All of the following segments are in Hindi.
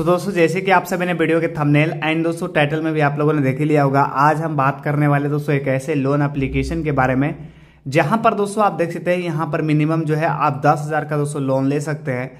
तो दोस्तों जैसे कि आप सभी ने वीडियो के थंबनेल एंड दोस्तों टाइटल में भी आप लोगों ने देख लिया होगा आज हम बात करने वाले दोस्तों एक ऐसे लोन एप्लीकेशन के बारे में जहां पर दोस्तों आप देख सकते हैं यहाँ पर मिनिमम जो है आप दस हज़ार का दोस्तों लोन ले सकते हैं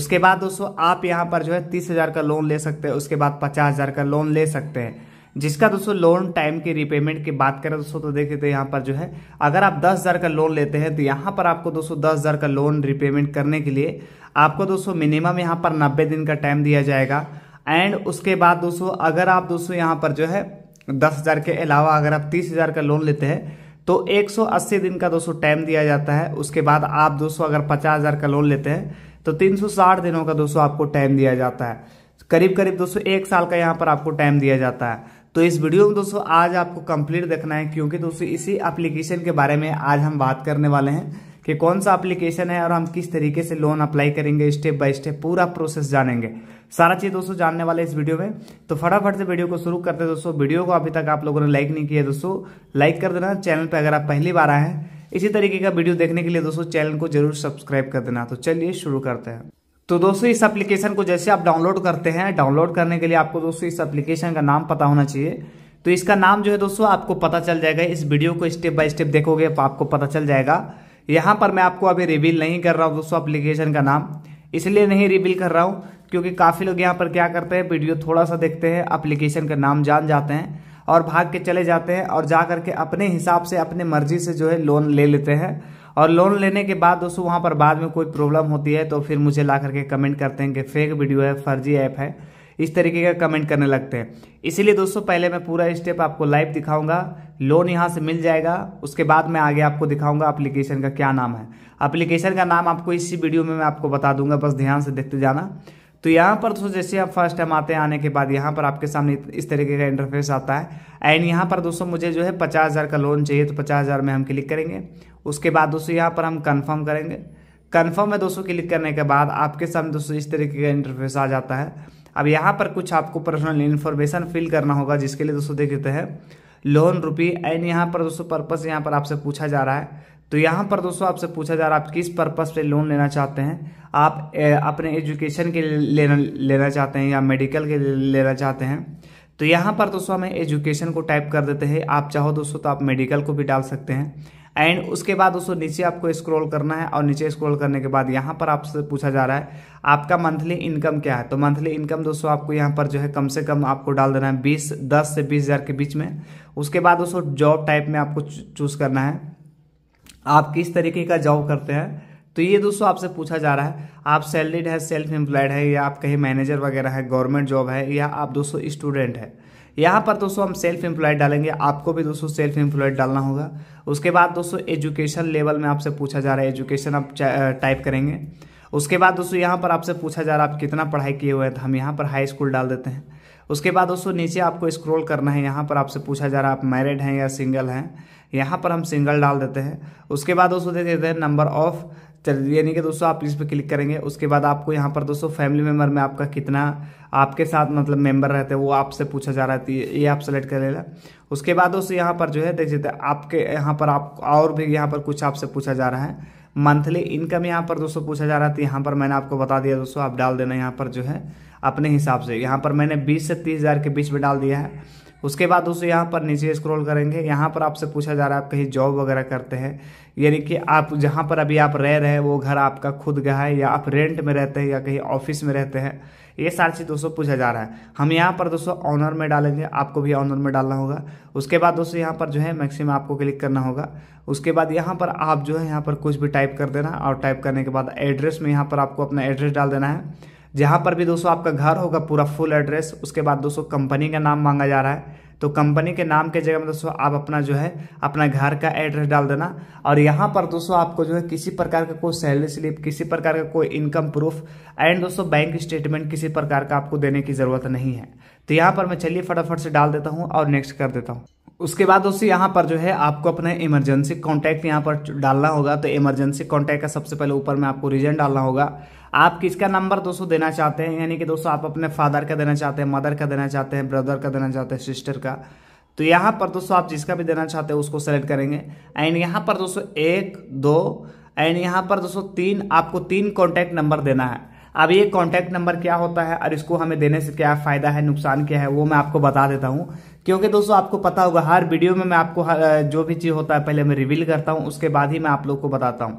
उसके बाद दोस्तों आप यहाँ पर जो है तीस हज़ार का लोन ले सकते हैं उसके बाद पचास हज़ार का लोन ले सकते हैं जिसका दोस्तों लोन टाइम के रिपेमेंट की बात करें दोस्तों तो देख लेते तो हैं यहाँ पर जो है अगर आप दस हज़ार का लोन लेते हैं तो यहाँ पर आपको दोस्तों दस हज़ार का लोन रिपेमेंट करने के लिए आपको दोस्तों मिनिमम यहाँ पर नब्बे दिन का टाइम दिया जाएगा एंड उसके बाद दोस्तों अगर आप दोस्तों यहाँ पर जो है दस हज़ार के अलावा अगर आप तीस हज़ार का लोन लेते हैं तो 180 दिन का दोस्तों टाइम दिया जाता है उसके बाद आप दोस्तों अगर पचास हज़ार का लोन लेते हैं तो 360 दिनों का दोस्तों आपको टाइम दिया जाता है करीब करीब दोस्तों एक साल का यहाँ पर आपको टाइम दिया जाता है तो इस वीडियो में दोस्तों आज आपको कंप्लीट देखना है क्योंकि दोस्तों इसी एप्लीकेशन के बारे में आज हम बात करने वाले हैं कि कौन सा एप्लीकेशन है और हम किस तरीके से लोन अप्लाई करेंगे स्टेप बाय स्टेप पूरा प्रोसेस जानेंगे सारा चीज दोस्तों जानने वाले इस वीडियो में तो फटाफट से वीडियो को शुरू करते हैं दोस्तों वीडियो को अभी तक आप लोगों ने लाइक नहीं किया दोस्तों लाइक कर देना चैनल पर अगर आप पहली बार आए हैं इसी तरीके का वीडियो देखने के लिए दोस्तों चैनल को जरूर सब्सक्राइब कर देना तो चलिए शुरू करते हैं तो दोस्तों इस एप्लीकेशन को जैसे आप डाउनलोड करते हैं डाउनलोड करने के लिए आपको दोस्तों इस एप्लीकेशन का नाम पता होना चाहिए तो इसका नाम जो है दोस्तों आपको पता चल जाएगा इस वीडियो को स्टेप बाय स्टेप देखोगे आपको पता चल जाएगा यहाँ पर मैं आपको अभी रिवील नहीं कर रहा हूँ दोस्तों एप्लीकेशन का नाम इसलिए नहीं रिवील कर रहा हूँ क्योंकि काफ़ी लोग यहाँ पर क्या करते हैं वीडियो थोड़ा सा देखते हैं एप्लीकेशन का नाम जान जाते हैं और भाग के चले जाते हैं और जा करके अपने हिसाब से अपने मर्जी से जो है लोन ले लेते हैं और लोन लेने के बाद दोस्तों वहाँ पर बाद में कोई प्रॉब्लम होती है तो फिर मुझे ला करके कमेंट करते हैं कि फेक वीडियो है फर्जी ऐप है इस तरीके का कमेंट करने लगते हैं इसीलिए दोस्तों पहले मैं पूरा स्टेप आपको लाइव दिखाऊंगा लोन यहाँ से मिल जाएगा उसके बाद मैं आगे आपको दिखाऊंगा एप्लीकेशन का क्या नाम है एप्लीकेशन का नाम आपको इसी वीडियो में मैं आपको बता दूंगा बस ध्यान से देखते जाना तो यहाँ पर दोस्तों जैसे आप फर्स्ट टाइम आते हैं आने के बाद यहाँ पर आपके सामने इस तरीके का इंटरफेस आता है एंड यहाँ पर दोस्तों मुझे जो है पचास हज़ार का लोन चाहिए तो पचास हज़ार में हम क्लिक करेंगे उसके बाद दोस्तों यहाँ पर हम कन्फर्म करेंगे कन्फर्म में दोस्तों क्लिक करने के बाद आपके सामने दोस्तों इस तरीके का इंटरफेस आ जाता है अब यहाँ पर कुछ आपको पर्सनल इन्फॉर्मेशन फिल करना होगा जिसके लिए दोस्तों देख लेते हैं लोन रुपी एंड यहाँ पर दोस्तों पर्पज़ यहाँ पर आपसे पूछा जा रहा है तो यहाँ पर दोस्तों आपसे पूछा जा रहा है आप किस पर्पज़ पे लोन लेना चाहते हैं आप ए, अपने एजुकेशन के लिए लेना लेना चाहते हैं या मेडिकल के लिए लेना चाहते हैं तो यहाँ पर दोस्तों हमें एजुकेशन को टाइप कर देते हैं आप चाहो दोस्तों तो आप मेडिकल को भी डाल सकते हैं एंड उसके बाद दोस्तों नीचे आपको स्क्रॉल करना है और नीचे स्क्रॉल करने के बाद यहाँ पर आपसे पूछा जा रहा है आपका मंथली इनकम क्या है तो मंथली इनकम दोस्तों आपको यहाँ पर जो है कम से कम आपको डाल देना है बीस दस से बीस हज़ार के बीच में उसके बाद दोस्तों जॉब टाइप में आपको चूज़ करना है आप किस तरीके का जॉब करते हैं तो ये दोस्तों आपसे पूछा जा रहा है आप सैलरीड है सेल्फ एम्प्लॉयड है या आप कहीं मैनेजर वगैरह है गवर्नमेंट जॉब है या आप दोस्तों स्टूडेंट है यहाँ पर दोस्तों हम सेल्फ एम्प्लॉयड डालेंगे आपको भी दोस्तों सेल्फ एम्प्लॉयड डालना होगा उसके बाद दोस्तों एजुकेशन लेवल में आपसे पूछा जा रहा है एजुकेशन आप टाइप करेंगे उसके बाद दोस्तों यहाँ पर आपसे पूछा जा रहा है आप कितना पढ़ाई किए हुए हैं तो हम यहाँ पर हाई स्कूल डाल देते हैं उसके बाद दोस्तों नीचे आपको स्क्रॉल करना है यहाँ पर आपसे पूछा जा रहा है आप मैरिड हैं या सिंगल हैं यहाँ पर हम सिंगल डाल देते हैं उसके बाद दोस्तों दे देते हैं नंबर ऑफ़ चलिए यानी कि दोस्तों आप इस पर क्लिक करेंगे उसके बाद आपको यहाँ पर दोस्तों फैमिली मेम्बर में आपका कितना आपके साथ मतलब मेंबर रहते हैं वो आपसे पूछा जा रहा है तो ये आप सेलेक्ट कर लेना उसके बाद दोस्तों यहाँ पर जो है देख सकते आपके यहाँ पर आप और भी यहाँ पर कुछ आपसे पूछा जा रहा है मंथली इनकम यहाँ पर दोस्तों पूछा जा रहा था तो यहाँ पर मैंने आपको बता दिया दोस्तों आप डाल देना यहाँ पर जो है अपने हिसाब से यहाँ पर मैंने बीस से तीस हज़ार के बीच में डाल दिया है उसके बाद दोस्तों यहाँ पर नीचे स्क्रॉल करेंगे यहाँ पर आपसे पूछा जा रहा है आप कहीं जॉब वगैरह करते हैं यानी कि आप जहाँ पर अभी आप रह रहे हैं वो घर आपका खुद का है या आप रेंट में रहते हैं या कहीं ऑफिस में रहते हैं ये सारी चीज़ दोस्तों पूछा जा रहा है हम यहाँ पर दोस्तों ऑनर में डालेंगे आपको भी ऑनर में डालना होगा उसके बाद दोस्तों यहाँ पर जो है मैक्सिमम आपको क्लिक करना होगा उसके बाद यहाँ पर आप जो है यहाँ पर कुछ भी टाइप कर देना और टाइप करने के बाद एड्रेस में यहाँ पर आपको अपना एड्रेस डाल देना है जहाँ पर भी दोस्तों आपका घर होगा पूरा फुल एड्रेस उसके बाद दोस्तों कंपनी का नाम मांगा जा रहा है तो कंपनी के नाम के जगह में दोस्तों आप अपना जो है अपना घर का एड्रेस डाल देना और यहाँ पर दोस्तों आपको जो है किसी प्रकार का कोई सैलरी स्लिप किसी प्रकार का कोई इनकम प्रूफ एंड दोस्तों बैंक स्टेटमेंट किसी प्रकार का आपको देने की ज़रूरत नहीं है तो यहाँ पर मैं चलिए फटाफट से डाल देता हूँ और नेक्स्ट कर देता हूँ उसके बाद दोस्तों यहाँ पर जो है आपको अपने इमरजेंसी कॉन्टैक्ट यहाँ पर डालना होगा तो इमरजेंसी कॉन्टैक्ट का सबसे पहले ऊपर में आपको रीजन डालना होगा आप किसका नंबर दोस्तों देना चाहते हैं यानी कि दोस्तों आप अपने फादर का देना चाहते हैं मदर का देना चाहते हैं ब्रदर का देना चाहते हैं सिस्टर का तो यहाँ पर दोस्तों आप जिसका भी देना चाहते हैं उसको सेलेक्ट करेंगे एंड यहाँ पर दोस्तों एक दो एंड यहाँ पर दोस्तों तीन आपको तीन कॉन्टैक्ट नंबर देना है अब ये कॉन्टैक्ट नंबर क्या होता है और इसको हमें देने से क्या फ़ायदा है नुकसान क्या है वो मैं आपको बता देता हूँ क्योंकि दोस्तों आपको पता होगा हर वीडियो में मैं आपको जो भी चीज़ होता है पहले मैं रिवील करता हूं उसके बाद ही मैं आप लोग को बताता हूं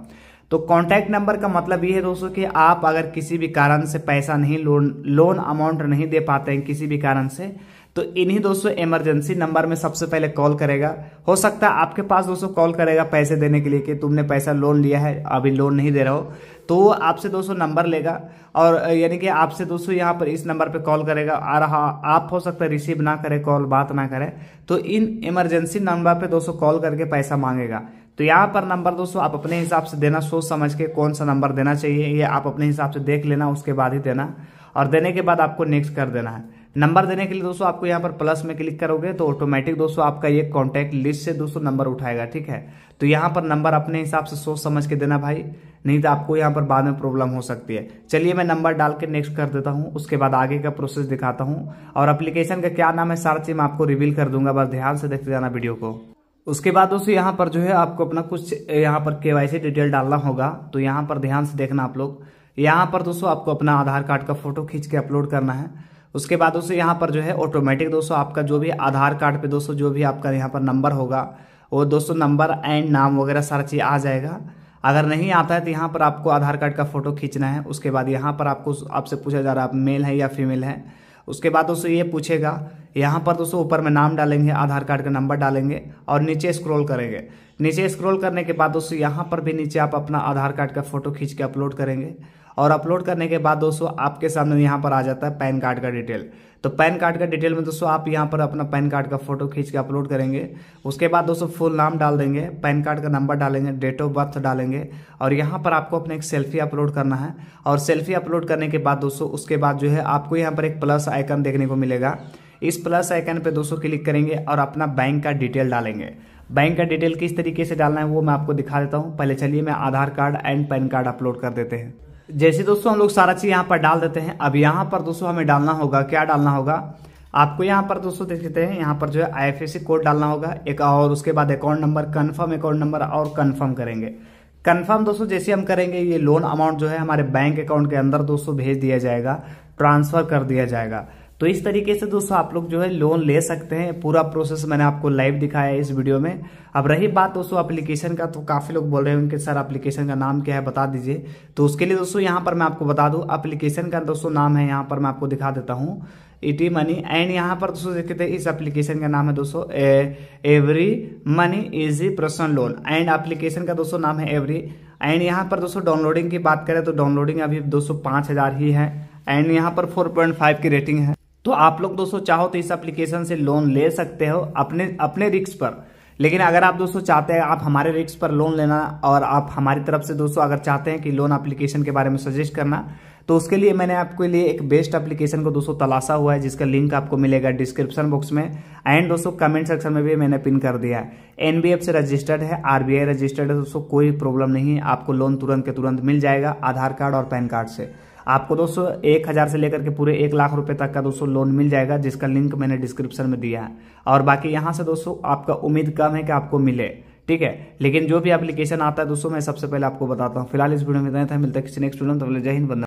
तो कॉन्टैक्ट नंबर का मतलब ये है दोस्तों कि आप अगर किसी भी कारण से पैसा नहीं लोन लोन अमाउंट नहीं दे पाते हैं किसी भी कारण से तो इन्हीं दोस्तों इमरजेंसी नंबर में सबसे पहले कॉल करेगा हो सकता है आपके पास दोस्तों कॉल करेगा पैसे देने के लिए कि तुमने पैसा लोन लिया है अभी लोन नहीं दे रहा हो तो वो आपसे दोस्तों नंबर लेगा और यानी कि आपसे दोस्तों यहाँ पर इस नंबर पे कॉल करेगा आ रहा आप हो सकता है रिसीव ना करें कॉल बात ना करें तो इन इमरजेंसी नंबर पर दोस्तों कॉल करके पैसा मांगेगा तो यहाँ पर नंबर दोस्तों आप अपने हिसाब से देना सोच समझ के कौन सा नंबर देना चाहिए ये आप अपने हिसाब से देख लेना उसके बाद ही देना और देने के बाद आपको नेक्स्ट कर देना है नंबर देने के लिए दोस्तों आपको यहाँ पर प्लस में क्लिक करोगे तो ऑटोमेटिक दोस्तों आपका ये कॉन्टैक्ट लिस्ट से दोस्तों नंबर उठाएगा ठीक है तो यहाँ पर नंबर अपने हिसाब से सोच समझ के देना भाई नहीं तो आपको यहाँ पर बाद में प्रॉब्लम हो सकती है चलिए मैं नंबर डाल के नेक्स्ट कर देता हूँ उसके बाद आगे का प्रोसेस दिखाता हूँ और अप्लीकेशन का क्या नाम है सारा चीज मैं आपको रिवील कर दूंगा बस ध्यान से देखते जाना वीडियो को उसके बाद दोस्तों यहाँ पर जो है आपको अपना कुछ यहाँ पर केवाईसी डिटेल डालना होगा तो यहाँ पर ध्यान से देखना आप लोग यहाँ पर दोस्तों आपको अपना आधार कार्ड का फोटो खींच के अपलोड करना है उसके बाद दोस्तों यहाँ पर जो है ऑटोमेटिक दोस्तों आपका जो भी आधार कार्ड पे दोस्तों जो भी आपका यहाँ पर नंबर होगा वो दोस्तों नंबर एंड नाम वगैरह सारा चीज़ आ जाएगा अगर नहीं आता है तो यहाँ पर आपको आधार कार्ड का फ़ोटो खींचना है उसके बाद यहाँ पर आपको आपसे पूछा जा रहा है आप मेल है या फीमेल है उसके बाद दोस्तों ये पूछेगा यहाँ पर दोस्तों ऊपर में नाम डालेंगे आधार कार्ड का नंबर डालेंगे और नीचे स्क्रॉल करेंगे नीचे स्क्रॉल करने के बाद दोस्तों यहाँ पर भी नीचे आप अपना आधार कार्ड का फ़ोटो खींच के अपलोड करेंगे और अपलोड करने के बाद दोस्तों आपके सामने यहाँ पर आ जाता है पैन कार्ड का डिटेल तो पैन कार्ड का डिटेल में दोस्तों आप यहाँ पर अपना पैन कार्ड का फोटो खींच के अपलोड करेंगे उसके बाद दोस्तों फुल नाम डाल देंगे पैन कार्ड का नंबर डालेंगे डेट ऑफ बर्थ डालेंगे और यहाँ पर आपको अपने एक सेल्फी अपलोड करना है और सेल्फी अपलोड करने के बाद दोस्तों उसके बाद जो है आपको यहाँ पर एक प्लस आइकन देखने को मिलेगा इस प्लस आइकन पर दोस्तों क्लिक करेंगे और अपना बैंक का डिटेल डालेंगे बैंक का डिटेल किस तरीके से डालना है वो मैं आपको दिखा देता हूँ पहले चलिए मैं Aadhaar card and PAN card upload कर देते हैं जैसे दोस्तों हम लोग सारा चीज़ यहाँ पर डाल देते हैं अब यहाँ पर दोस्तों हमें डालना होगा क्या डालना होगा आपको यहाँ पर दोस्तों देख लेते हैं यहाँ पर जो है आई कोड डालना होगा एक और उसके बाद account number confirm account number और कन्फर्म करेंगे कन्फर्म दोस्तों जैसे हम करेंगे ये लोन अमाउंट जो है हमारे बैंक अकाउंट के अंदर दोस्तों भेज दिया जाएगा ट्रांसफर कर दिया जाएगा तो इस तरीके से दोस्तों आप लोग जो है लोन ले सकते हैं पूरा प्रोसेस मैंने आपको लाइव दिखाया है इस वीडियो में अब रही बात दोस्तों एप्लीकेशन का तो काफ़ी लोग बोल रहे हैं उनके सर एप्लीकेशन का नाम क्या है बता दीजिए तो उसके लिए दोस्तों यहाँ पर मैं आपको बता दू एप्लीकेशन का दोस्तों नाम है यहाँ पर मैं आपको दिखा देता हूँ ईटी मनी एंड यहाँ पर दोस्तों देखते थे इस एप्लीकेशन का नाम है दोस्तों every money easy personal loan and application का दोस्तों नाम है एवरी एंड यहाँ पर दोस्तों डाउनलोडिंग की बात करें तो डाउनलोडिंग अभी दोस्तों पांच हज़ार ही है एंड यहाँ पर फोर पॉइंट फाइव की रेटिंग है तो आप लोग दोस्तों चाहो तो इस एप्लीकेशन से लोन ले सकते हो अपने अपने रिक्स पर लेकिन अगर आप दोस्तों चाहते हैं आप हमारे रिक्स पर लोन लेना और आप हमारी तरफ से दोस्तों अगर चाहते हैं कि लोन एप्लीकेशन के बारे में सजेस्ट करना तो उसके लिए मैंने आपके लिए एक बेस्ट एप्लीकेशन को दोस्तों तलाशा हुआ है जिसका लिंक आपको मिलेगा डिस्क्रिप्शन बॉक्स में एंड दोस्तों कमेंट सेक्शन में भी मैंने पिन कर दिया है एनबीएफ से रजिस्टर्ड है आरबीआई रजिस्टर्ड है दोस्तों कोई प्रॉब्लम नहीं आपको लोन तुरंत के तुरंत मिल जाएगा आधार कार्ड और पैन कार्ड से आपको दोस्तों एक हज़ार से लेकर के पूरे एक लाख रुपए तक का दोस्तों लोन मिल जाएगा जिसका लिंक मैंने डिस्क्रिप्शन में दिया है और बाकी यहाँ से दोस्तों आपका उम्मीद कम है कि आपको मिले ठीक है लेकिन जो भी एप्लीकेशन आता है दोस्तों मैं सबसे पहले आपको बताता हूँ फिलहाल इस वीडियो में मिलता है किसी नेक्स्ट जय हिंद बंदा